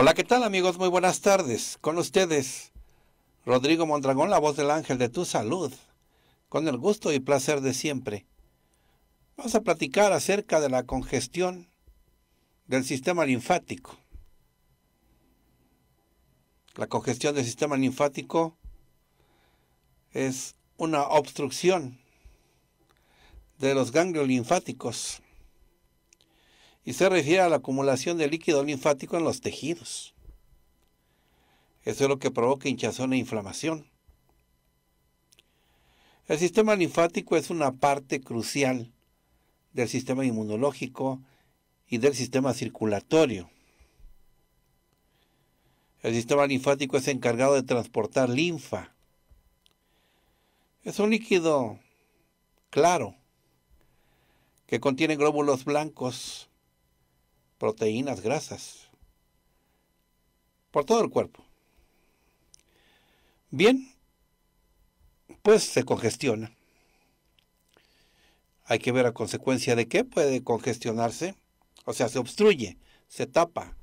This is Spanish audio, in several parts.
Hola, ¿qué tal amigos? Muy buenas tardes. Con ustedes, Rodrigo Mondragón, la voz del ángel de tu salud, con el gusto y placer de siempre. Vamos a platicar acerca de la congestión del sistema linfático. La congestión del sistema linfático es una obstrucción de los ganglios linfáticos y se refiere a la acumulación de líquido linfático en los tejidos. Eso es lo que provoca hinchazón e inflamación. El sistema linfático es una parte crucial del sistema inmunológico y del sistema circulatorio. El sistema linfático es encargado de transportar linfa. Es un líquido claro que contiene glóbulos blancos proteínas, grasas, por todo el cuerpo. Bien, pues se congestiona. Hay que ver a consecuencia de qué puede congestionarse. O sea, se obstruye, se tapa.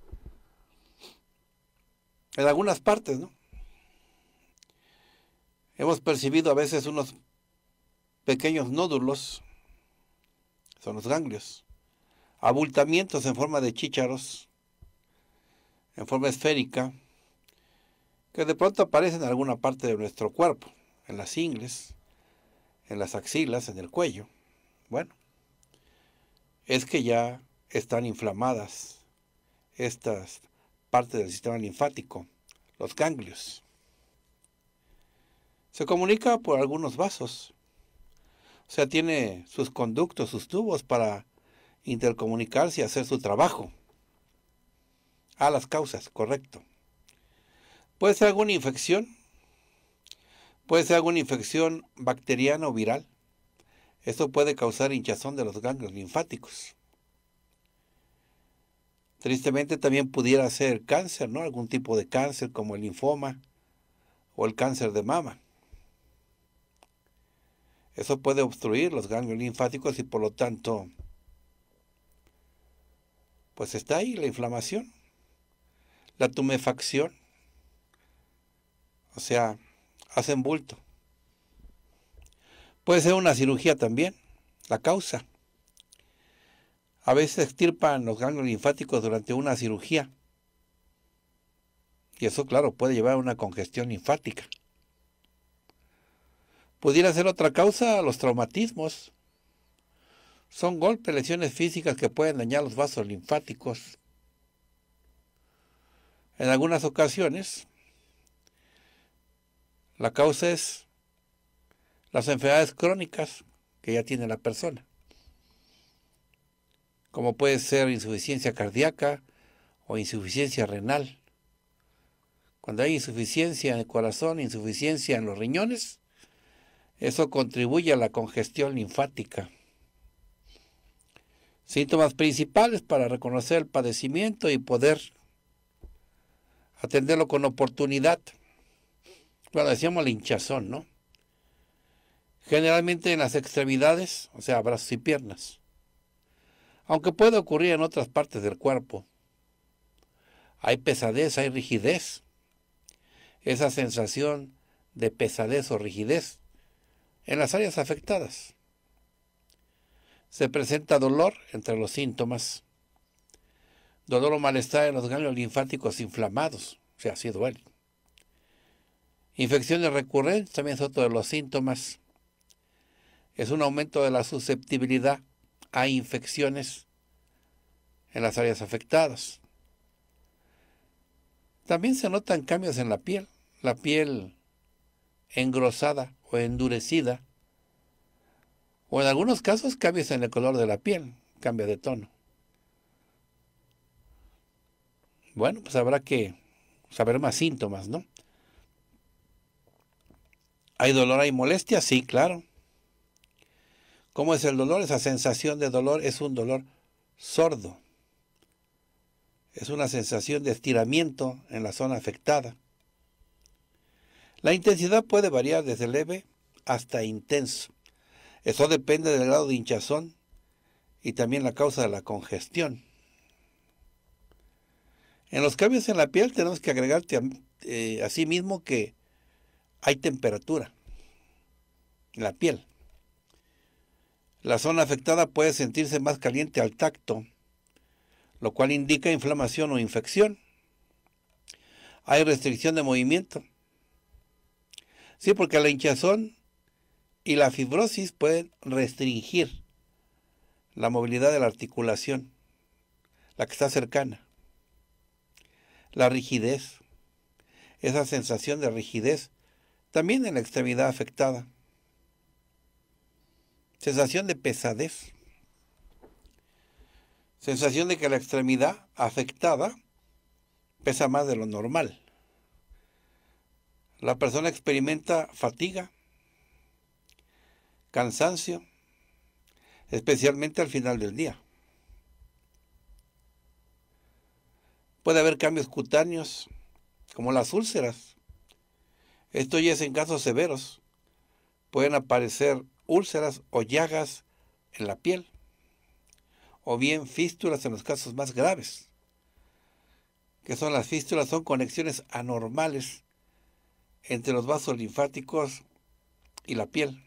En algunas partes, ¿no? Hemos percibido a veces unos pequeños nódulos, son los ganglios abultamientos en forma de chícharos, en forma esférica, que de pronto aparecen en alguna parte de nuestro cuerpo, en las ingles, en las axilas, en el cuello. Bueno, es que ya están inflamadas estas partes del sistema linfático, los ganglios. Se comunica por algunos vasos, o sea, tiene sus conductos, sus tubos para intercomunicarse y hacer su trabajo. A las causas, correcto. Puede ser alguna infección, puede ser alguna infección bacteriana o viral. Esto puede causar hinchazón de los ganglios linfáticos. Tristemente también pudiera ser cáncer, ¿no? Algún tipo de cáncer como el linfoma o el cáncer de mama. Eso puede obstruir los ganglios linfáticos y por lo tanto pues está ahí la inflamación, la tumefacción. O sea, hacen bulto. Puede ser una cirugía también, la causa. A veces extirpan los ganglios linfáticos durante una cirugía. Y eso, claro, puede llevar a una congestión linfática. Pudiera ser otra causa los traumatismos. Son golpes, lesiones físicas que pueden dañar los vasos linfáticos. En algunas ocasiones, la causa es las enfermedades crónicas que ya tiene la persona, como puede ser insuficiencia cardíaca o insuficiencia renal. Cuando hay insuficiencia en el corazón, insuficiencia en los riñones, eso contribuye a la congestión linfática. Síntomas principales para reconocer el padecimiento y poder atenderlo con oportunidad. Bueno, decíamos la hinchazón, ¿no? Generalmente en las extremidades, o sea, brazos y piernas. Aunque puede ocurrir en otras partes del cuerpo. Hay pesadez, hay rigidez. Esa sensación de pesadez o rigidez en las áreas afectadas. Se presenta dolor entre los síntomas, dolor o malestar en los ganglios linfáticos inflamados, o sea, así duele. Infecciones recurrentes también es otro de los síntomas. Es un aumento de la susceptibilidad a infecciones en las áreas afectadas. También se notan cambios en la piel. La piel engrosada o endurecida o en algunos casos cambias en el color de la piel, cambia de tono. Bueno, pues habrá que saber más síntomas, ¿no? ¿Hay dolor, hay molestia? Sí, claro. ¿Cómo es el dolor? Esa sensación de dolor es un dolor sordo. Es una sensación de estiramiento en la zona afectada. La intensidad puede variar desde leve hasta intenso. Eso depende del grado de hinchazón y también la causa de la congestión. En los cambios en la piel tenemos que agregarte así eh, mismo que hay temperatura en la piel. La zona afectada puede sentirse más caliente al tacto, lo cual indica inflamación o infección. Hay restricción de movimiento. Sí, porque la hinchazón y la fibrosis puede restringir la movilidad de la articulación, la que está cercana. La rigidez, esa sensación de rigidez, también en la extremidad afectada. Sensación de pesadez. Sensación de que la extremidad afectada pesa más de lo normal. La persona experimenta fatiga, cansancio, especialmente al final del día. Puede haber cambios cutáneos, como las úlceras. Esto ya es en casos severos. Pueden aparecer úlceras o llagas en la piel, o bien fístulas en los casos más graves. que son las fístulas? Son conexiones anormales entre los vasos linfáticos y la piel.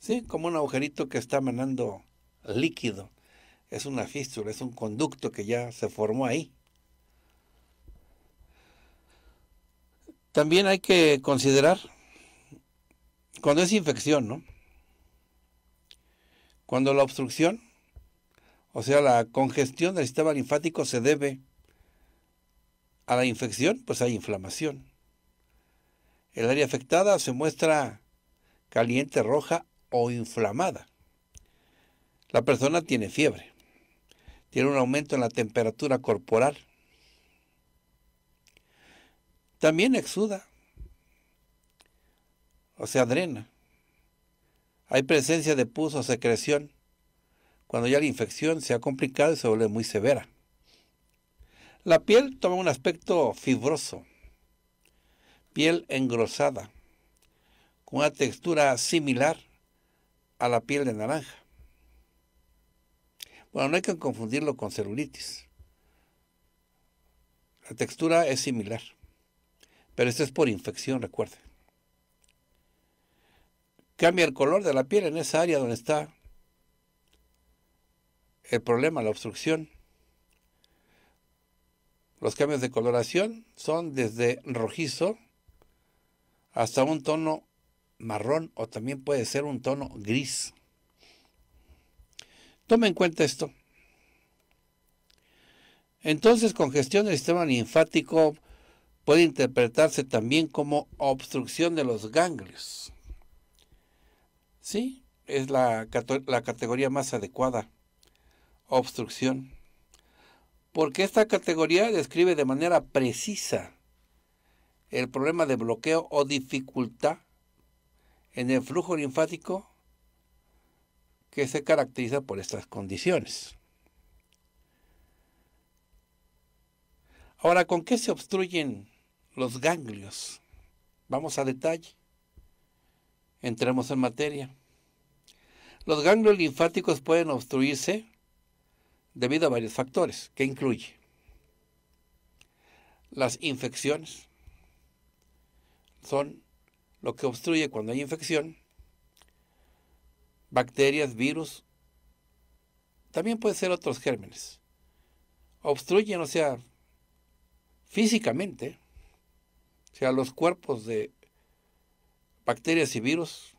Sí, como un agujerito que está manando líquido. Es una fístula, es un conducto que ya se formó ahí. También hay que considerar cuando es infección, ¿no? Cuando la obstrucción, o sea, la congestión del sistema linfático se debe a la infección, pues hay inflamación. El área afectada se muestra caliente roja o inflamada. La persona tiene fiebre, tiene un aumento en la temperatura corporal, también exuda, o sea, drena. Hay presencia de pus o secreción cuando ya la infección se ha complicado y se vuelve muy severa. La piel toma un aspecto fibroso, piel engrosada, con una textura similar a la piel de naranja. Bueno, no hay que confundirlo con celulitis. La textura es similar, pero esto es por infección, recuerde. Cambia el color de la piel en esa área donde está el problema, la obstrucción. Los cambios de coloración son desde rojizo hasta un tono marrón o también puede ser un tono gris. Tome en cuenta esto. Entonces, congestión del sistema linfático puede interpretarse también como obstrucción de los ganglios. Sí, es la, la categoría más adecuada. Obstrucción. Porque esta categoría describe de manera precisa el problema de bloqueo o dificultad en el flujo linfático que se caracteriza por estas condiciones. Ahora, ¿con qué se obstruyen los ganglios? Vamos a detalle. Entremos en materia. Los ganglios linfáticos pueden obstruirse debido a varios factores, que incluye las infecciones, son lo que obstruye cuando hay infección, bacterias, virus, también puede ser otros gérmenes. Obstruyen, o sea, físicamente, o sea, los cuerpos de bacterias y virus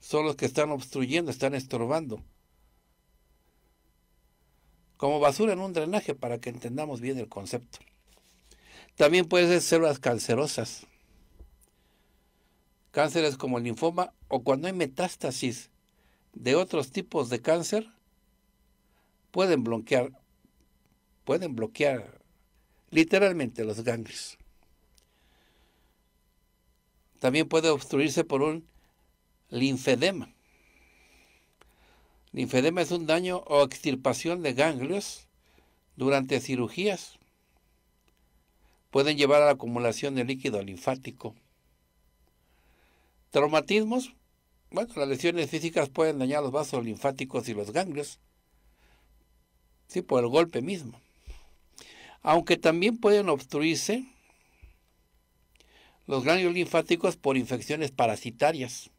son los que están obstruyendo, están estorbando. Como basura en un drenaje para que entendamos bien el concepto. También pueden ser células cancerosas cánceres como el linfoma o cuando hay metástasis de otros tipos de cáncer, pueden bloquear, pueden bloquear literalmente los ganglios. También puede obstruirse por un linfedema. Linfedema es un daño o extirpación de ganglios durante cirugías. Pueden llevar a la acumulación de líquido linfático. Traumatismos, bueno, las lesiones físicas pueden dañar los vasos linfáticos y los ganglios, sí, por el golpe mismo. Aunque también pueden obstruirse los ganglios linfáticos por infecciones parasitarias.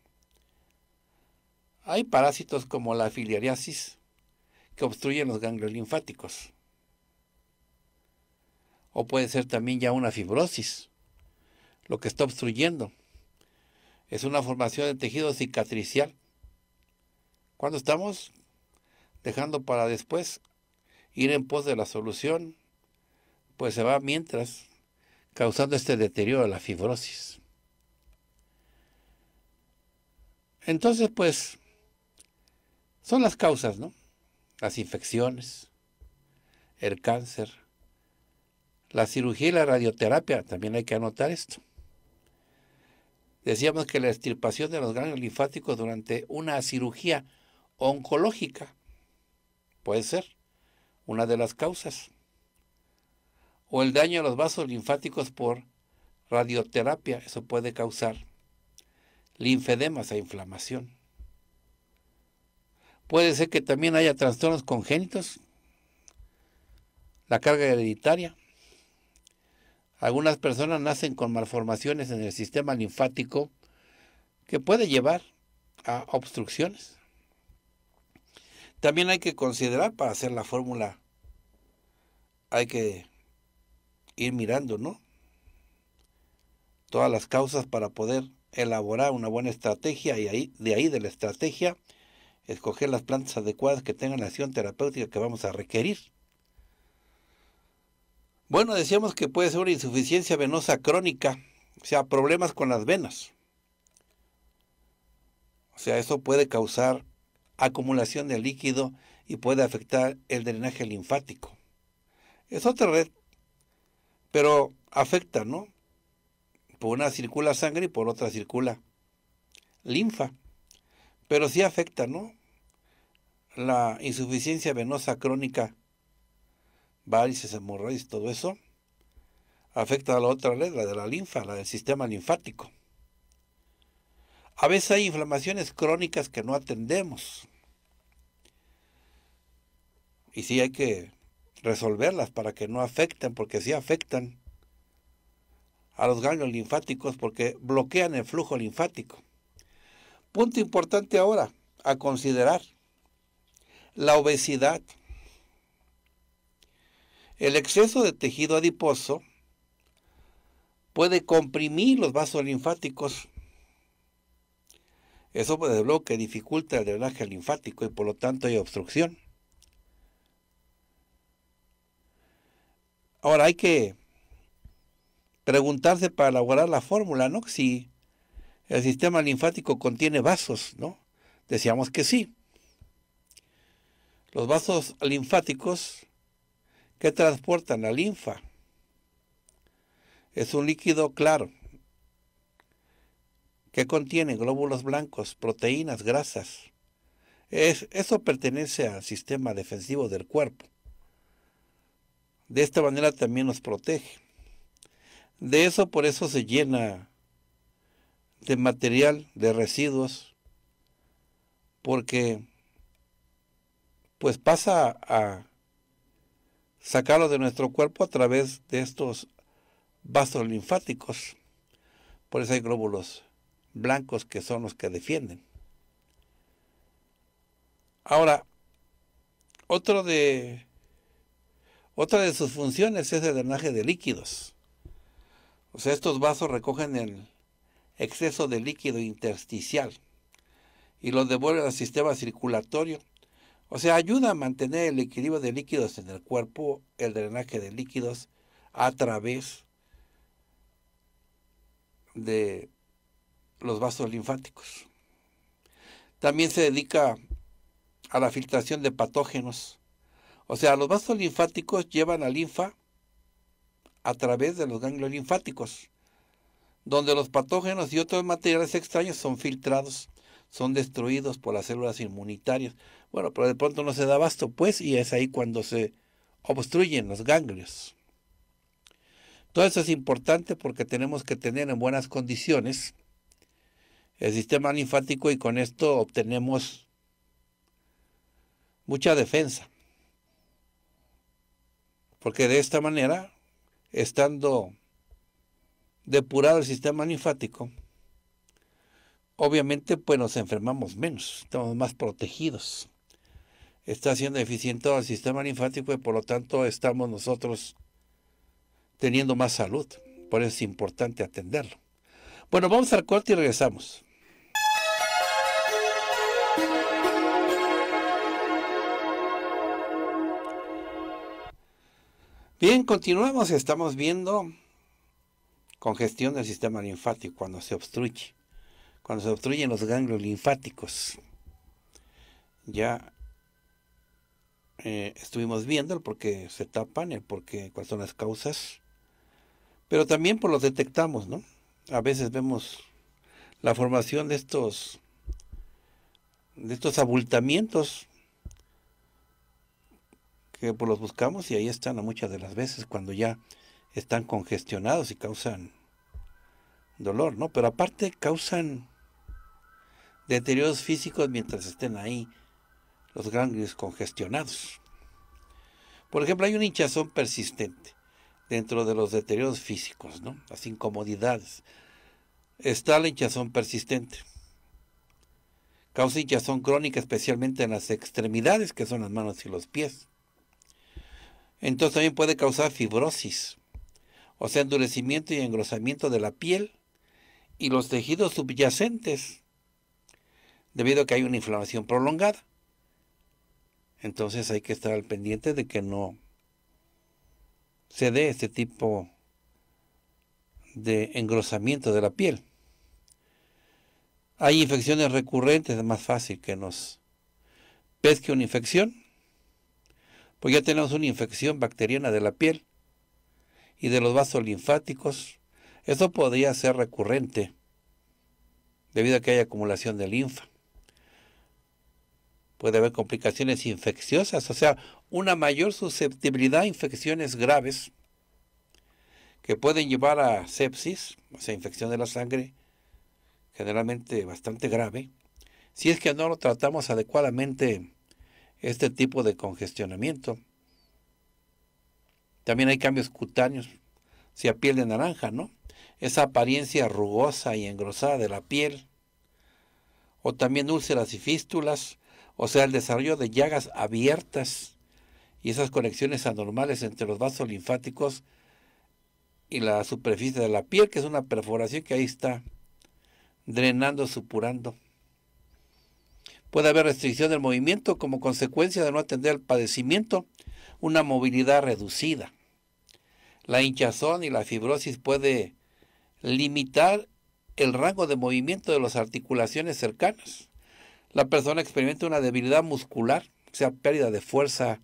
Hay parásitos como la filariasis que obstruyen los ganglios linfáticos. O puede ser también ya una fibrosis, lo que está obstruyendo es una formación de tejido cicatricial. Cuando estamos dejando para después ir en pos de la solución, pues se va mientras causando este deterioro de la fibrosis. Entonces, pues, son las causas, ¿no? Las infecciones, el cáncer, la cirugía y la radioterapia, también hay que anotar esto. Decíamos que la extirpación de los ganglios linfáticos durante una cirugía oncológica puede ser una de las causas. O el daño a los vasos linfáticos por radioterapia, eso puede causar linfedemas e inflamación. Puede ser que también haya trastornos congénitos, la carga hereditaria, algunas personas nacen con malformaciones en el sistema linfático que puede llevar a obstrucciones. También hay que considerar para hacer la fórmula, hay que ir mirando, ¿no? Todas las causas para poder elaborar una buena estrategia y de ahí de la estrategia, escoger las plantas adecuadas que tengan la acción terapéutica que vamos a requerir. Bueno, decíamos que puede ser una insuficiencia venosa crónica, o sea, problemas con las venas. O sea, eso puede causar acumulación de líquido y puede afectar el drenaje linfático. Es otra red, pero afecta, ¿no? Por una circula sangre y por otra circula linfa. Pero sí afecta, ¿no? La insuficiencia venosa crónica varices, hemorroides, todo eso, afecta a la otra red, la de la linfa, la del sistema linfático. A veces hay inflamaciones crónicas que no atendemos. Y sí hay que resolverlas para que no afecten, porque sí afectan a los ganglios linfáticos porque bloquean el flujo linfático. Punto importante ahora a considerar, la obesidad. El exceso de tejido adiposo puede comprimir los vasos linfáticos. Eso, puede luego, dificulta el drenaje linfático y por lo tanto hay obstrucción. Ahora hay que preguntarse para elaborar la fórmula, ¿no? Si el sistema linfático contiene vasos, ¿no? Decíamos que sí. Los vasos linfáticos que transportan la linfa. Es un líquido claro que contiene glóbulos blancos, proteínas, grasas. eso pertenece al sistema defensivo del cuerpo. De esta manera también nos protege. De eso por eso se llena de material, de residuos, porque pues pasa a sacarlo de nuestro cuerpo a través de estos vasos linfáticos. Por eso hay glóbulos blancos que son los que defienden. Ahora, otro de, otra de sus funciones es el drenaje de líquidos. O sea, estos vasos recogen el exceso de líquido intersticial y lo devuelven al sistema circulatorio o sea, ayuda a mantener el equilibrio de líquidos en el cuerpo, el drenaje de líquidos a través de los vasos linfáticos. También se dedica a la filtración de patógenos. O sea, los vasos linfáticos llevan la linfa a través de los ganglios linfáticos, donde los patógenos y otros materiales extraños son filtrados son destruidos por las células inmunitarias. Bueno, pero de pronto no se da abasto, pues, y es ahí cuando se obstruyen los ganglios. Todo eso es importante porque tenemos que tener en buenas condiciones el sistema linfático y con esto obtenemos mucha defensa. Porque de esta manera, estando depurado el sistema linfático, obviamente pues nos enfermamos menos, estamos más protegidos. Está siendo eficiente el sistema linfático y por lo tanto estamos nosotros teniendo más salud. Por eso es importante atenderlo. Bueno, vamos al corte y regresamos. Bien, continuamos. Estamos viendo congestión del sistema linfático cuando se obstruye cuando se obstruyen los ganglios linfáticos. Ya eh, estuvimos viendo el por qué se tapan, el por qué, cuáles son las causas, pero también por pues los detectamos, ¿no? A veces vemos la formación de estos, de estos abultamientos que por pues los buscamos y ahí están muchas de las veces cuando ya están congestionados y causan dolor, ¿no? Pero aparte causan deterioros físicos mientras estén ahí los ganglios congestionados. Por ejemplo, hay una hinchazón persistente dentro de los deterioros físicos, ¿no? las incomodidades. Está la hinchazón persistente. Causa hinchazón crónica especialmente en las extremidades, que son las manos y los pies. Entonces también puede causar fibrosis, o sea, endurecimiento y engrosamiento de la piel y los tejidos subyacentes debido a que hay una inflamación prolongada. Entonces hay que estar al pendiente de que no se dé este tipo de engrosamiento de la piel. Hay infecciones recurrentes, es más fácil que nos pesque una infección, pues ya tenemos una infección bacteriana de la piel y de los vasos linfáticos. Eso podría ser recurrente debido a que hay acumulación de linfa puede haber complicaciones infecciosas, o sea, una mayor susceptibilidad a infecciones graves que pueden llevar a sepsis, o sea, infección de la sangre, generalmente bastante grave, si es que no lo tratamos adecuadamente este tipo de congestionamiento. También hay cambios cutáneos, si a piel de naranja, ¿no? Esa apariencia rugosa y engrosada de la piel, o también úlceras y fístulas, o sea, el desarrollo de llagas abiertas y esas conexiones anormales entre los vasos linfáticos y la superficie de la piel, que es una perforación que ahí está drenando, supurando. Puede haber restricción del movimiento como consecuencia de no atender el padecimiento, una movilidad reducida. La hinchazón y la fibrosis puede limitar el rango de movimiento de las articulaciones cercanas. La persona experimenta una debilidad muscular, o sea, pérdida de fuerza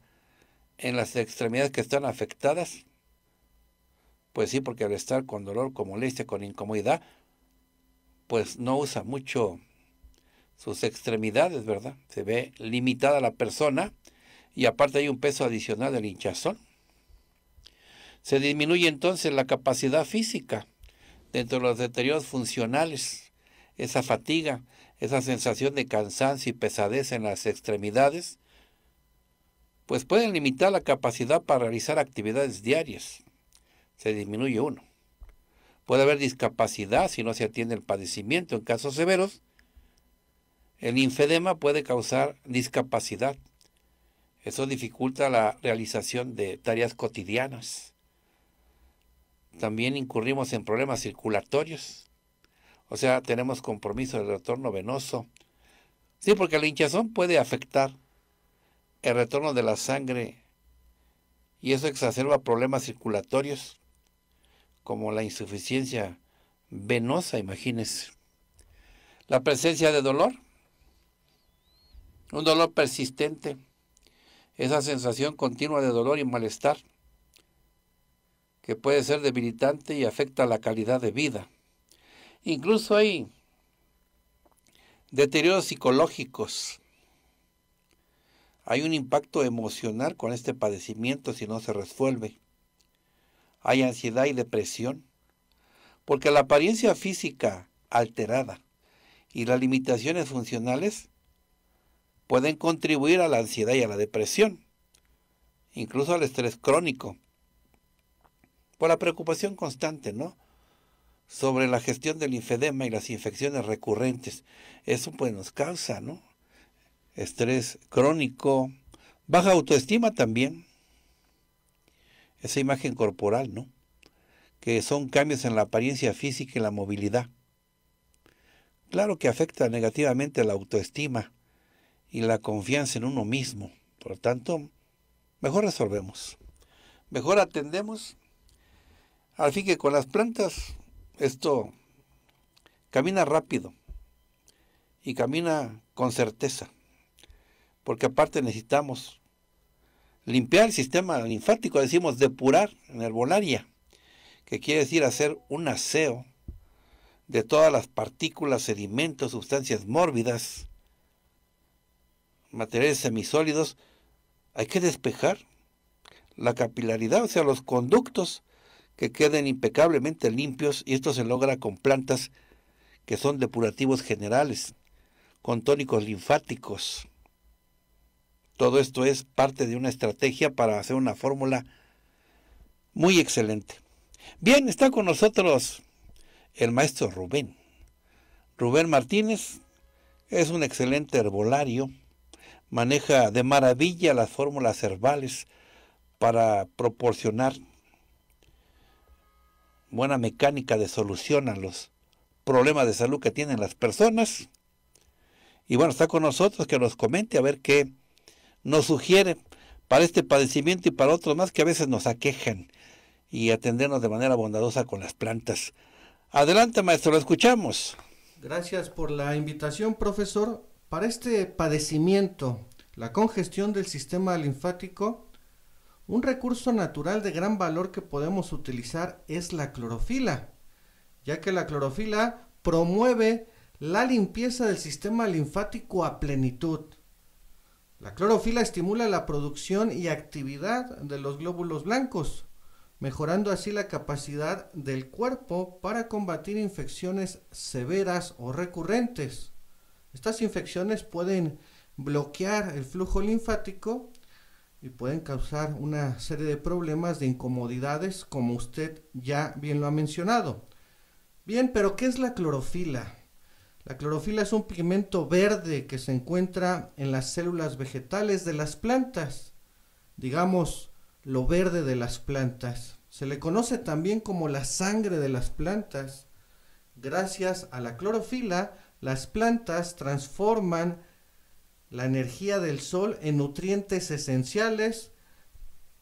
en las extremidades que están afectadas. Pues sí, porque al estar con dolor, con molestia, con incomodidad, pues no usa mucho sus extremidades, ¿verdad? Se ve limitada la persona y aparte hay un peso adicional del hinchazón. Se disminuye entonces la capacidad física dentro de los deterioros funcionales, esa fatiga, esa sensación de cansancio y pesadez en las extremidades, pues pueden limitar la capacidad para realizar actividades diarias. Se disminuye uno. Puede haber discapacidad si no se atiende el padecimiento en casos severos. El linfedema puede causar discapacidad. Eso dificulta la realización de tareas cotidianas. También incurrimos en problemas circulatorios, o sea, tenemos compromiso del retorno venoso. Sí, porque la hinchazón puede afectar el retorno de la sangre y eso exacerba problemas circulatorios como la insuficiencia venosa, imagínense. La presencia de dolor, un dolor persistente, esa sensación continua de dolor y malestar que puede ser debilitante y afecta la calidad de vida. Incluso hay deterioros psicológicos. Hay un impacto emocional con este padecimiento si no se resuelve. Hay ansiedad y depresión, porque la apariencia física alterada y las limitaciones funcionales pueden contribuir a la ansiedad y a la depresión, incluso al estrés crónico, por la preocupación constante, ¿no? sobre la gestión del linfedema y las infecciones recurrentes. Eso pues nos causa, ¿no? Estrés crónico, baja autoestima también. Esa imagen corporal, ¿no? Que son cambios en la apariencia física y la movilidad. Claro que afecta negativamente la autoestima y la confianza en uno mismo. Por lo tanto, mejor resolvemos, mejor atendemos, al fin que con las plantas esto camina rápido y camina con certeza, porque aparte necesitamos limpiar el sistema linfático, decimos depurar en herbolaria, que quiere decir hacer un aseo de todas las partículas, sedimentos, sustancias mórbidas, materiales semisólidos, hay que despejar la capilaridad, o sea, los conductos que queden impecablemente limpios y esto se logra con plantas que son depurativos generales, con tónicos linfáticos. Todo esto es parte de una estrategia para hacer una fórmula muy excelente. Bien, está con nosotros el maestro Rubén. Rubén Martínez es un excelente herbolario, maneja de maravilla las fórmulas herbales para proporcionar buena mecánica de solución a los problemas de salud que tienen las personas. Y bueno, está con nosotros que nos comente a ver qué nos sugiere para este padecimiento y para otros más que a veces nos aquejan y atendernos de manera bondadosa con las plantas. Adelante, maestro, lo escuchamos. Gracias por la invitación, profesor. Para este padecimiento, la congestión del sistema linfático, un recurso natural de gran valor que podemos utilizar es la clorofila, ya que la clorofila promueve la limpieza del sistema linfático a plenitud. La clorofila estimula la producción y actividad de los glóbulos blancos, mejorando así la capacidad del cuerpo para combatir infecciones severas o recurrentes. Estas infecciones pueden bloquear el flujo linfático y pueden causar una serie de problemas, de incomodidades, como usted ya bien lo ha mencionado. Bien, pero ¿qué es la clorofila? La clorofila es un pigmento verde que se encuentra en las células vegetales de las plantas, digamos, lo verde de las plantas. Se le conoce también como la sangre de las plantas. Gracias a la clorofila, las plantas transforman la energía del sol en nutrientes esenciales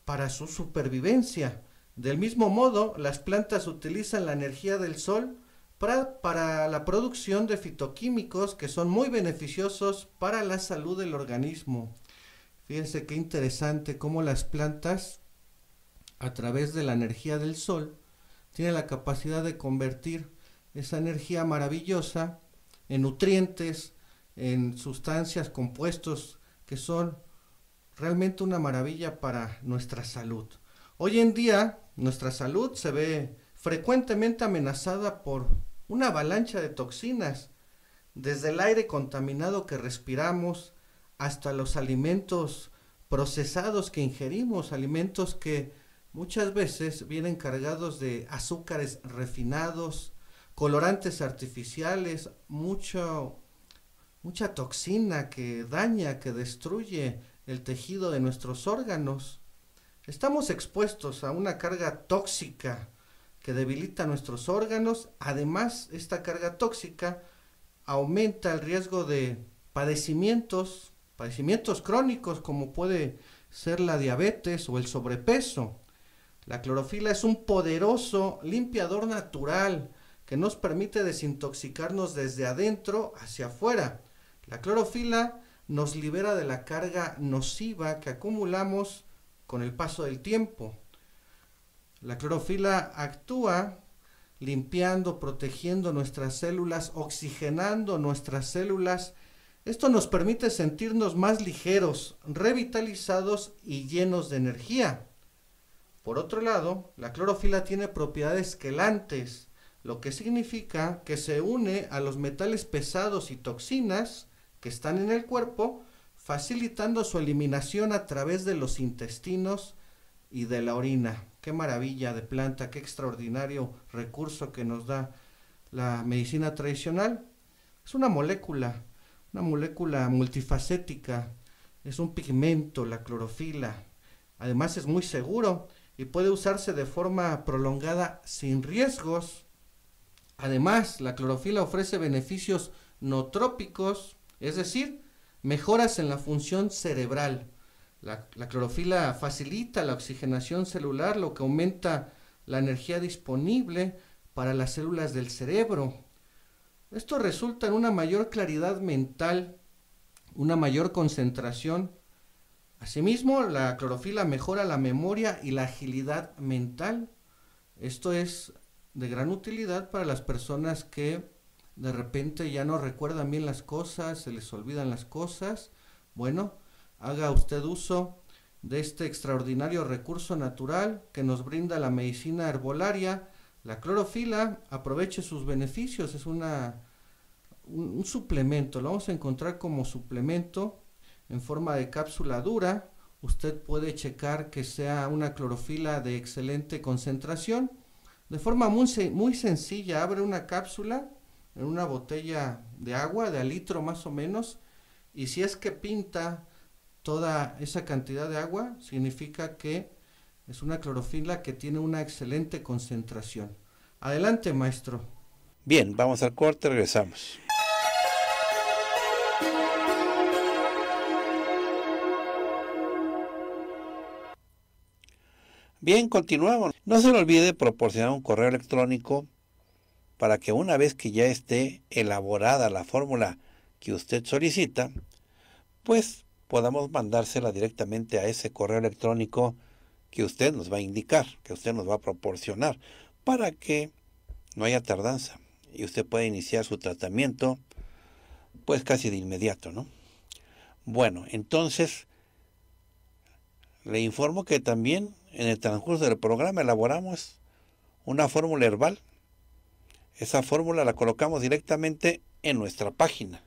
para su supervivencia. Del mismo modo, las plantas utilizan la energía del sol para, la producción de fitoquímicos que son muy beneficiosos para la salud del organismo. Fíjense qué interesante cómo las plantas, a través de la energía del sol, tienen la capacidad de convertir esa energía maravillosa en nutrientes, en sustancias, compuestos que son realmente una maravilla para nuestra salud. Hoy en día nuestra salud se ve frecuentemente amenazada por una avalancha de toxinas, desde el aire contaminado que respiramos hasta los alimentos procesados que ingerimos, alimentos que muchas veces vienen cargados de azúcares refinados, colorantes artificiales, mucho mucha toxina que daña, que destruye el tejido de nuestros órganos. Estamos expuestos a una carga tóxica que debilita nuestros órganos. Además, esta carga tóxica aumenta el riesgo de padecimientos, padecimientos crónicos como puede ser la diabetes o el sobrepeso. La clorofila es un poderoso limpiador natural que nos permite desintoxicarnos desde adentro hacia afuera. La clorofila nos libera de la carga nociva que acumulamos con el paso del tiempo. La clorofila actúa limpiando, protegiendo nuestras células, oxigenando nuestras células. Esto nos permite sentirnos más ligeros, revitalizados y llenos de energía. Por otro lado, la clorofila tiene propiedades quelantes, lo que significa que se une a los metales pesados y toxinas que están en el cuerpo, facilitando su eliminación a través de los intestinos y de la orina. Qué maravilla de planta, qué extraordinario recurso que nos da la medicina tradicional. Es una molécula, una molécula multifacética, es un pigmento, la clorofila. Además es muy seguro y puede usarse de forma prolongada sin riesgos. Además, la clorofila ofrece beneficios no trópicos, es decir, mejoras en la función cerebral. La, clorofila facilita la oxigenación celular, lo que aumenta la energía disponible para las células del cerebro. Esto resulta en una mayor claridad mental, una mayor concentración. Asimismo, la clorofila mejora la memoria y la agilidad mental. Esto es de gran utilidad para las personas que de repente ya no recuerdan bien las cosas, se les olvidan las cosas. Bueno, haga usted uso de este extraordinario recurso natural que nos brinda la medicina herbolaria. La clorofila aproveche sus beneficios, es una, un, suplemento, lo vamos a encontrar como suplemento en forma de cápsula dura. Usted puede checar que sea una clorofila de excelente concentración. De forma muy, muy sencilla, abre una cápsula, en una botella de agua de al litro más o menos y si es que pinta toda esa cantidad de agua significa que es una clorofila que tiene una excelente concentración. Adelante maestro. Bien, vamos al corte, regresamos. Bien, continuamos. No se le olvide proporcionar un correo electrónico para que una vez que ya esté elaborada la fórmula que usted solicita, pues podamos mandársela directamente a ese correo electrónico que usted nos va a indicar, que usted nos va a proporcionar, para que no haya tardanza y usted pueda iniciar su tratamiento pues casi de inmediato, ¿no? Bueno, entonces le informo que también en el transcurso del programa elaboramos una fórmula herbal esa fórmula la colocamos directamente en nuestra página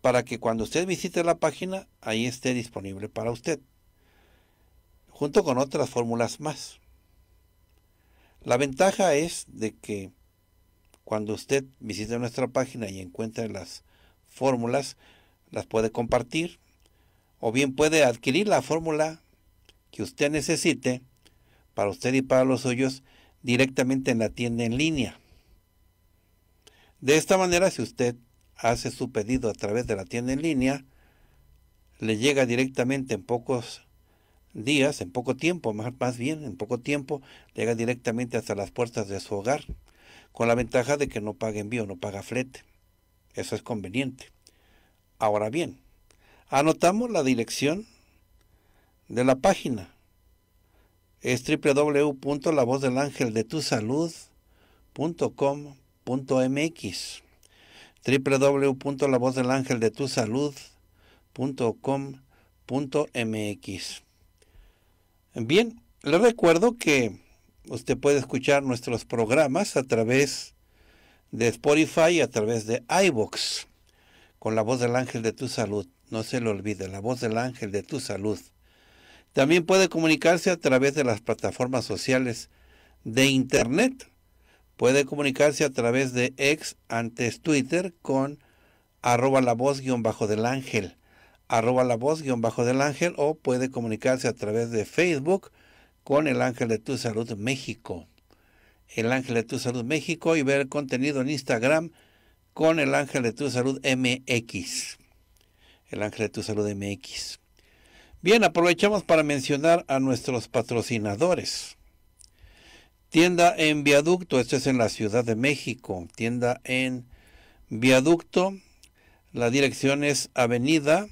para que cuando usted visite la página ahí esté disponible para usted, junto con otras fórmulas más. La ventaja es de que cuando usted visite nuestra página y encuentre las fórmulas, las puede compartir o bien puede adquirir la fórmula que usted necesite para usted y para los suyos directamente en la tienda en línea. De esta manera, si usted hace su pedido a través de la tienda en línea, le llega directamente en pocos días, en poco tiempo, más, bien, en poco tiempo, llega directamente hasta las puertas de su hogar, con la ventaja de que no paga envío, no paga flete. Eso es conveniente. Ahora bien, anotamos la dirección de la página. Es www.lavozdelangeldetusalud.com punto www.lavozdelangeldetusalud.com.mx Bien, le recuerdo que usted puede escuchar nuestros programas a través de Spotify y a través de iVox con la voz del ángel de tu salud. No se le olvide, la voz del ángel de tu salud. También puede comunicarse a través de las plataformas sociales de Internet Puede comunicarse a través de ex antes Twitter con arroba la voz guión bajo del ángel, arroba la voz guión bajo del ángel o puede comunicarse a través de Facebook con el ángel de tu salud México. El ángel de tu salud México y ver contenido en Instagram con el ángel de tu salud MX. El ángel de tu salud MX. Bien, aprovechamos para mencionar a nuestros patrocinadores. Tienda en viaducto, esto es en la Ciudad de México. Tienda en viaducto. La dirección es Avenida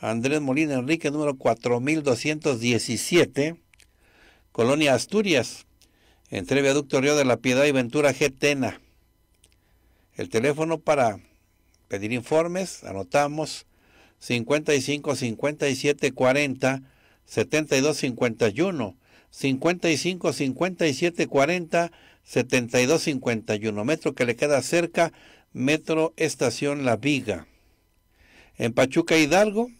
Andrés Molina Enrique, número 4217, Colonia Asturias, entre Viaducto Río de la Piedad y Ventura Getena. El teléfono para pedir informes, anotamos 55 57 40 72 51. 55 57 40 72 51. Metro que le queda cerca, Metro Estación La Viga. En Pachuca Hidalgo,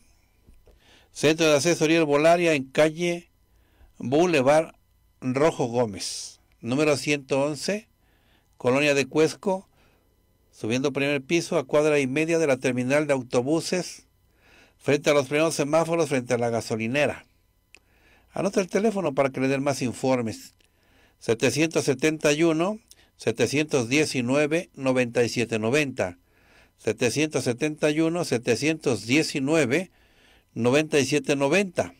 Centro de Asesoría volaria en calle Boulevard Rojo Gómez, número 111, Colonia de Cuesco, subiendo primer piso a cuadra y media de la terminal de autobuses, frente a los primeros semáforos, frente a la gasolinera. Anota el teléfono para que le den más informes. 771-719-9790. 771-719-9790.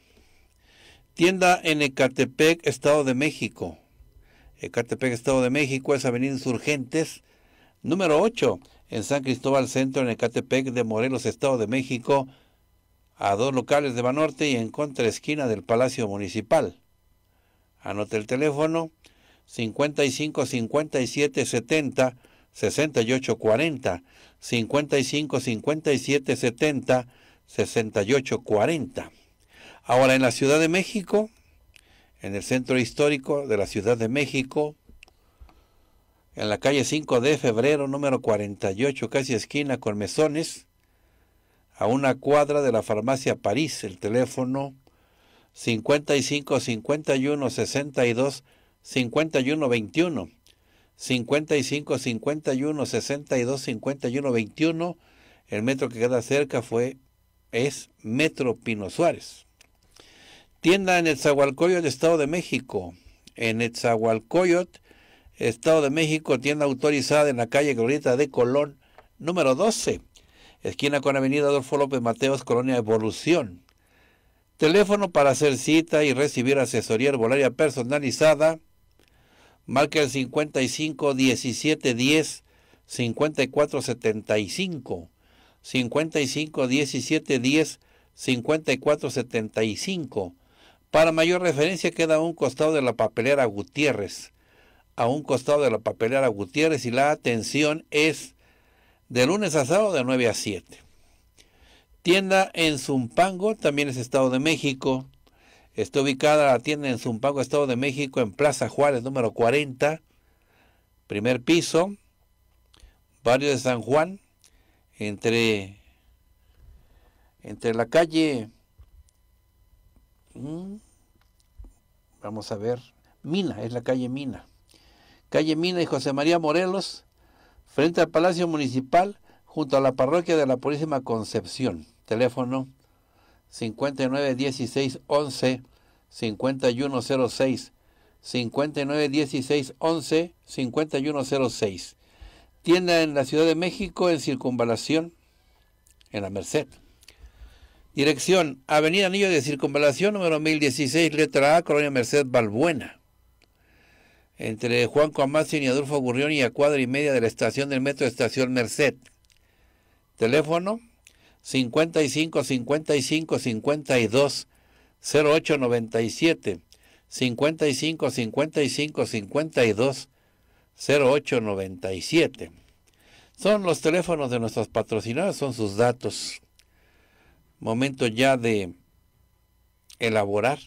Tienda en Ecatepec, Estado de México. Ecatepec, Estado de México, es Avenida Insurgentes, número 8, en San Cristóbal Centro, en Ecatepec de Morelos, Estado de México, a dos locales de Banorte y en contra esquina del Palacio Municipal. Anote el teléfono 55 57 70 68 40 55 57 70 68 40. Ahora en la Ciudad de México, en el centro histórico de la Ciudad de México, en la calle 5 de febrero, número 48, casi esquina con Mesones, a una cuadra de la farmacia París, el teléfono 55 51 62 51 21. 55 51 62 51 21. El metro que queda cerca fue es Metro Pino Suárez. Tienda en el Estado de México. En el Estado de México, tienda autorizada en la calle Glorieta de Colón, número 12 esquina con Avenida Adolfo López Mateos, Colonia Evolución. Teléfono para hacer cita y recibir asesoría herbolaria personalizada. Marca el 55 17 10 54 75. 55 17 10 54 75. Para mayor referencia queda a un costado de la papelera Gutiérrez. A un costado de la papelera Gutiérrez y la atención es de lunes a sábado de 9 a 7. Tienda en Zumpango, también es Estado de México. Está ubicada la tienda en Zumpango, Estado de México, en Plaza Juárez número 40, primer piso, barrio de San Juan, entre, entre la calle... Mm, vamos a ver. Mina, es la calle Mina. Calle Mina y José María Morelos, frente al Palacio Municipal, junto a la parroquia de la Purísima Concepción. Teléfono 591611 5106 591611 5106. Tienda en la Ciudad de México en Circunvalación en la Merced. Dirección Avenida Anillo de Circunvalación número 1016 letra A Colonia Merced Balbuena entre Juan Comasin y Adolfo Gurrión y a cuadra y media de la estación del metro de Estación Merced. Teléfono 55 55 52 08 97 55 55 52 08 97. Son los teléfonos de nuestros patrocinadores, son sus datos. Momento ya de elaborar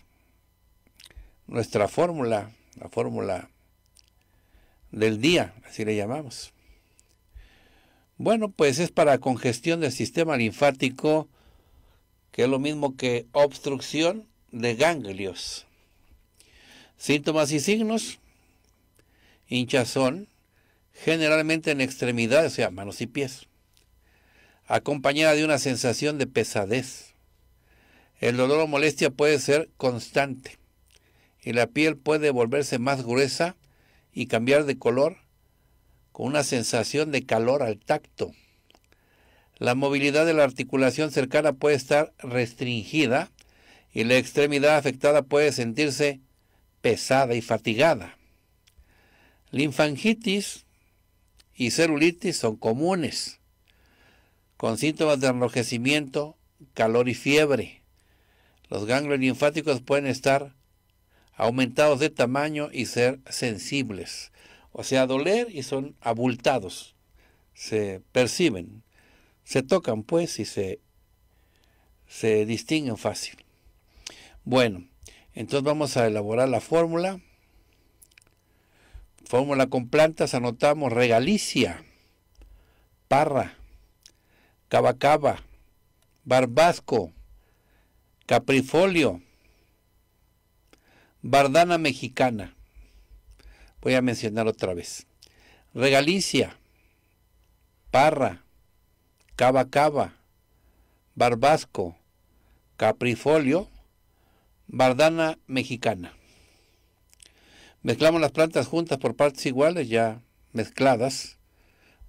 nuestra fórmula, la fórmula del día, así le llamamos. Bueno, pues es para congestión del sistema linfático, que es lo mismo que obstrucción de ganglios. Síntomas y signos, hinchazón, generalmente en extremidades, o sea, manos y pies, acompañada de una sensación de pesadez. El dolor o molestia puede ser constante y la piel puede volverse más gruesa y cambiar de color con una sensación de calor al tacto. La movilidad de la articulación cercana puede estar restringida y la extremidad afectada puede sentirse pesada y fatigada. Linfangitis y celulitis son comunes, con síntomas de enrojecimiento, calor y fiebre. Los ganglios linfáticos pueden estar aumentados de tamaño y ser sensibles. O sea, doler y son abultados. Se perciben, se tocan pues y se, se distinguen fácil. Bueno, entonces vamos a elaborar la fórmula. Fórmula con plantas, anotamos regalicia, parra, cabacaba, barbasco, caprifolio, Bardana mexicana. Voy a mencionar otra vez. Regalicia, Parra, Cava Cava, Barbasco, Caprifolio, Bardana mexicana. Mezclamos las plantas juntas por partes iguales, ya mezcladas.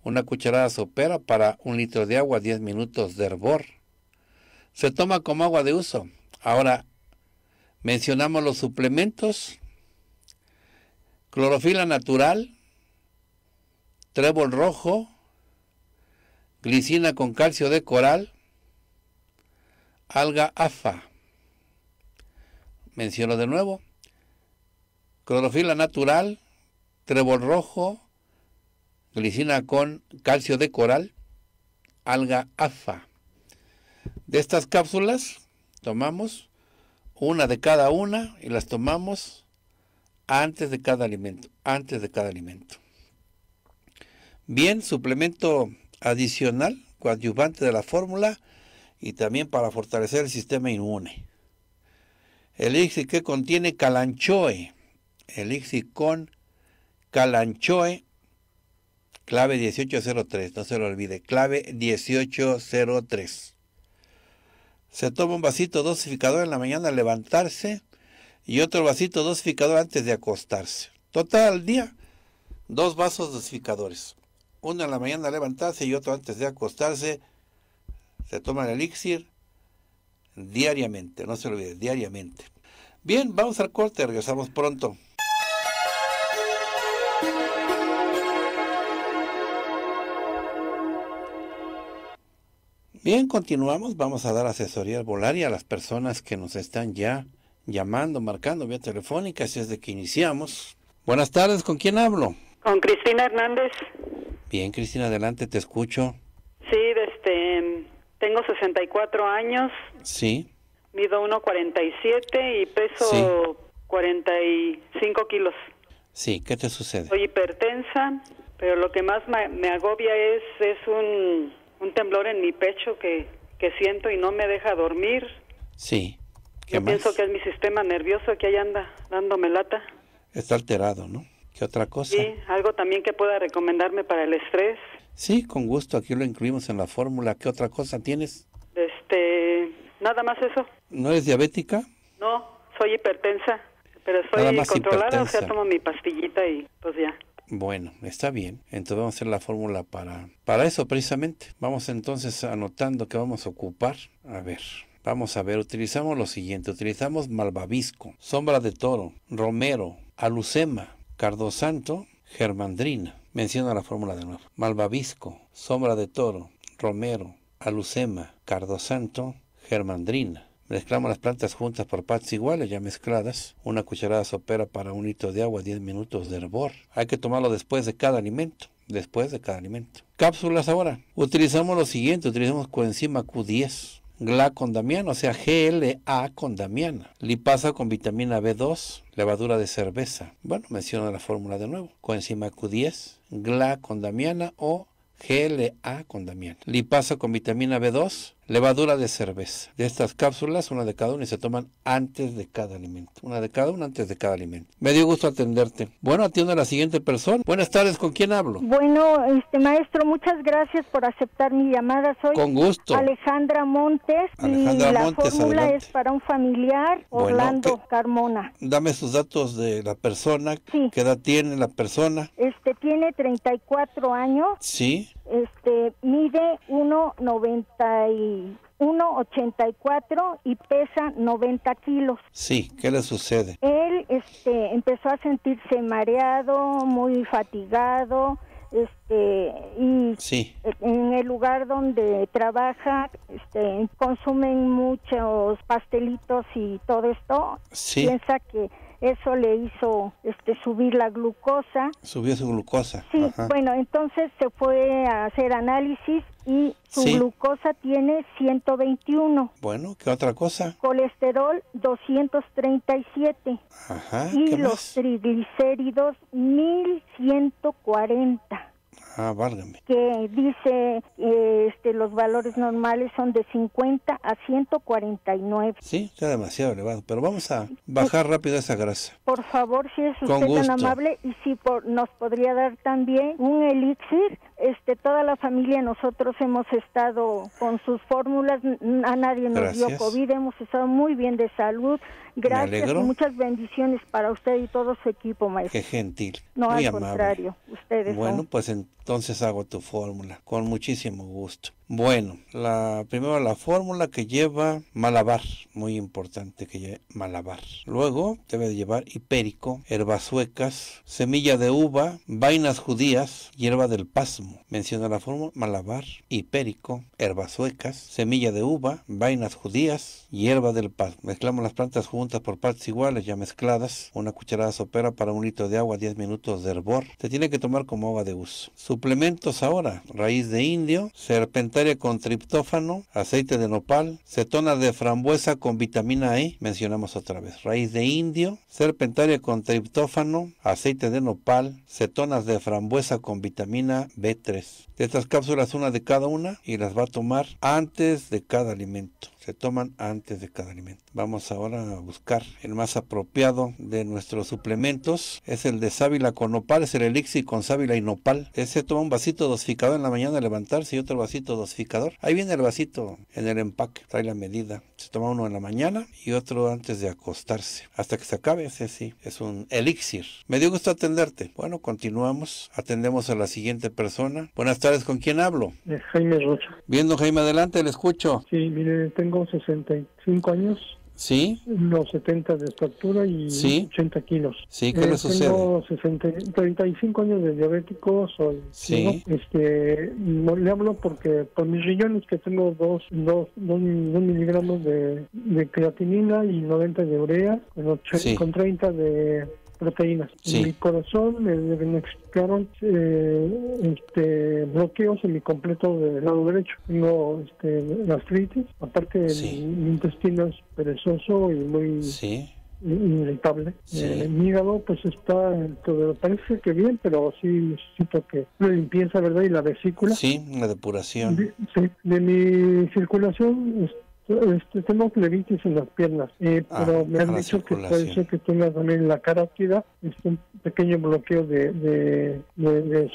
Una cucharada sopera para un litro de agua, 10 minutos de hervor. Se toma como agua de uso. Ahora Mencionamos los suplementos, clorofila natural, trébol rojo, glicina con calcio de coral, alga afa. Menciono de nuevo, clorofila natural, trébol rojo, glicina con calcio de coral, alga afa. De estas cápsulas tomamos una de cada una y las tomamos antes de cada alimento, antes de cada alimento. Bien, suplemento adicional, coadyuvante de la fórmula y también para fortalecer el sistema inmune. El elixir que contiene calanchoe, elixir con calanchoe, clave 1803, no se lo olvide, clave 1803 se toma un vasito dosificador en la mañana al levantarse y otro vasito dosificador antes de acostarse. Total día, dos vasos dosificadores. Uno en la mañana al levantarse y otro antes de acostarse. Se toma el elixir diariamente, no se olvide, diariamente. Bien, vamos al corte, regresamos pronto. Bien, continuamos. Vamos a dar asesoría al volar y a las personas que nos están ya llamando, marcando vía telefónica, así es de que iniciamos. Buenas tardes, ¿con quién hablo? Con Cristina Hernández. Bien, Cristina, adelante, te escucho. Sí, este, tengo 64 años. Sí. Mido 1,47 y peso 45 kilos. Sí, ¿qué te sucede? Soy hipertensa, pero lo que más me, me agobia es, es un un temblor en mi pecho que, que siento y no me deja dormir. Sí. Yo más? pienso que es mi sistema nervioso que ahí anda dándome lata. Está alterado, ¿no? ¿Qué otra cosa? Sí, algo también que pueda recomendarme para el estrés. Sí, con gusto, aquí lo incluimos en la fórmula. ¿Qué otra cosa tienes? Este, nada más eso. ¿No eres diabética? No, soy hipertensa, pero estoy controlada, hipertensa. o sea, tomo mi pastillita y pues ya. Bueno, está bien. Entonces vamos a hacer la fórmula para, para eso precisamente. Vamos entonces anotando que vamos a ocupar. A ver. Vamos a ver, utilizamos lo siguiente. Utilizamos malvavisco, sombra de toro, romero, alucema, cardosanto, germandrina. Menciona la fórmula de nuevo. Malvavisco, sombra de toro, romero, alucema, cardosanto, germandrina. Mezclamos las plantas juntas por partes iguales, ya mezcladas. Una cucharada sopera para un litro de agua, 10 minutos de hervor. Hay que tomarlo después de cada alimento. Después de cada alimento. Cápsulas ahora. Utilizamos lo siguiente, utilizamos coenzima Q10. GLA con damiana, o sea, GLA con damiana. Lipasa con vitamina B2, levadura de cerveza. Bueno, menciono la fórmula de nuevo. Coenzima Q10, GLA con damiana o GLA con damiana. Lipasa con vitamina B2, Levadura de cerveza. De estas cápsulas, una de cada una y se toman antes de cada alimento. Una de cada una antes de cada alimento. Me dio gusto atenderte. Bueno, atiendo a la siguiente persona. Buenas tardes, ¿con quién hablo? Bueno, este maestro, muchas gracias por aceptar mi llamada. Soy Con gusto. Alejandra Montes. Alejandra y la fórmula es para un familiar, Orlando Carmona. Dame sus datos de la persona. que ¿Qué edad tiene la persona? Este tiene 34 años. Sí. Este, mide 1,84 y pesa 90 kilos. Sí, ¿qué le sucede? Él este, empezó a sentirse mareado, muy fatigado, este y en el lugar donde trabaja este consumen muchos pastelitos y todo esto piensa que eso le hizo este subir la glucosa. Subió su glucosa. Sí, bueno, entonces se fue a hacer análisis y su glucosa tiene 121. Bueno, ¿qué otra cosa? Colesterol 237. Ajá. Y los triglicéridos 1140. Ah, válgame. Que dice, eh, este, los valores normales son de 50 a 149. Sí, está demasiado elevado, pero vamos a bajar rápido esa grasa. Por favor, si es usted tan amable y si nos podría dar también un elixir este, toda la familia, nosotros hemos estado con sus fórmulas, a nadie nos dio COVID, hemos estado muy bien de salud. Gracias muchas bendiciones para usted y todo su equipo, maestro. Qué gentil. No, muy al amable. contrario, ustedes. Bueno, pues entonces hago tu fórmula, con muchísimo gusto. Bueno, la primero la fórmula que lleva malabar, muy importante que lleve malabar. Luego debe de llevar hipérico, herbas suecas, semilla de uva, vainas judías, hierba del pasmo. Menciona la fórmula malabar, hipérico, herbas suecas, semilla de uva, vainas judías, hierba del pasmo. Mezclamos las plantas juntas por partes iguales, ya mezcladas, una cucharada sopera para un litro de agua, 10 minutos de hervor. Se tiene que tomar como agua de uso. Suplementos ahora, raíz de indio, serpentina. Serpentaria con triptófano, aceite de nopal, cetonas de frambuesa con vitamina E, mencionamos otra vez, raíz de indio, serpentaria con triptófano, aceite de nopal, cetonas de frambuesa con vitamina B3. De estas cápsulas, una de cada una y las va a tomar antes de cada alimento se toman antes de cada alimento. Vamos ahora a buscar el más apropiado de nuestros suplementos. Es el de sábila con nopal, es el elixir con sábila y nopal. Ese toma un vasito dosificador en la mañana al levantarse y otro vasito dosificador. Ahí viene el vasito en el empaque, trae la medida. Se toma uno en la mañana y otro antes de acostarse. Hasta que se acabe, ese sí, es un elixir. Me dio gusto atenderte. Bueno, continuamos. Atendemos a la siguiente persona. Buenas tardes, ¿con quién hablo? Es eh, Jaime Rocha. Viendo Jaime, adelante, le escucho. Sí, mire, tengo 65 años. Sí. Los 70 de estatura y 80 kilos. Sí, eh, Tengo 60, 35 años de diabético, Este, le hablo porque por mis riñones que tengo 2 dos, miligramos de, creatinina y 90 de urea, con 30 de proteínas. mi corazón me diagnosticaron eh, este, bloqueos este, bloqueo completo del lado derecho. Tengo este, gastritis, aparte mi, intestino es perezoso y muy... Sí inevitable. mi eh, hígado pues está, todo, parece que bien, pero sí necesito que la limpieza, ¿verdad? Y la vesícula. Sí, la depuración. De, sí, de mi circulación este, tengo cleritis en las piernas, eh, ah, pero me han dicho que puede ser que tenga también la carótida Es un pequeño bloqueo de,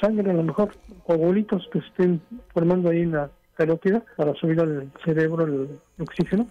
sangre, a lo mejor bolitos que estén formando ahí en la carótida para subir al cerebro el oxígeno.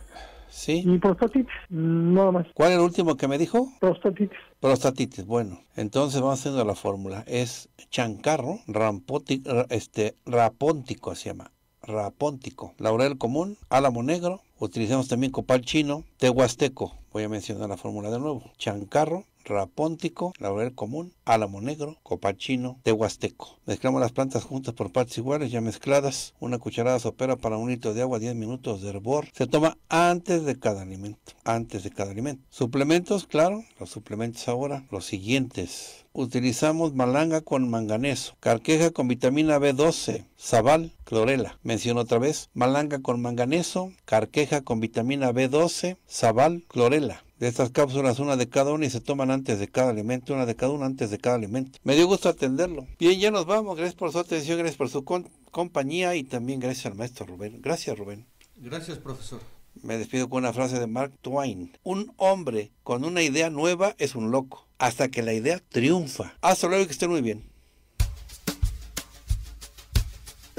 Sí. Y prostatitis, nada más. ¿Cuál es el último que me dijo? Prostatitis. Prostatitis, bueno. Entonces vamos haciendo la fórmula. Es chancarro, rampotic, este, rapóntico se llama rapóntico, laurel común, álamo negro, utilizamos también copal chino, tehuasteco. Voy a mencionar la fórmula de nuevo. Chancarro, rapóntico, laurel común, álamo negro, copachino, tehuasteco. Mezclamos las plantas juntas por partes iguales, ya mezcladas. Una cucharada sopera para un litro de agua, 10 minutos de hervor. Se toma antes de cada alimento. Antes de cada alimento. Suplementos, claro, los suplementos ahora, los siguientes. Utilizamos malanga con manganeso, carqueja con vitamina B12, sabal, clorela. Menciono otra vez, malanga con manganeso, carqueja con vitamina B12, sabal, clorela de estas cápsulas, una de cada una y se toman antes de cada alimento, una de cada una antes de cada alimento. Me dio gusto atenderlo. Bien, ya nos vamos. Gracias por su atención, gracias por su compañía y también gracias al maestro Rubén. Gracias, Rubén. Gracias, profesor. Me despido con una frase de Mark Twain. Un hombre con una idea nueva es un loco, hasta que la idea triunfa. Hasta luego y que estén muy bien.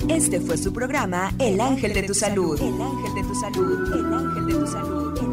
Este fue su programa El Ángel de tu Salud. El Ángel de tu Salud. El Ángel de tu Salud.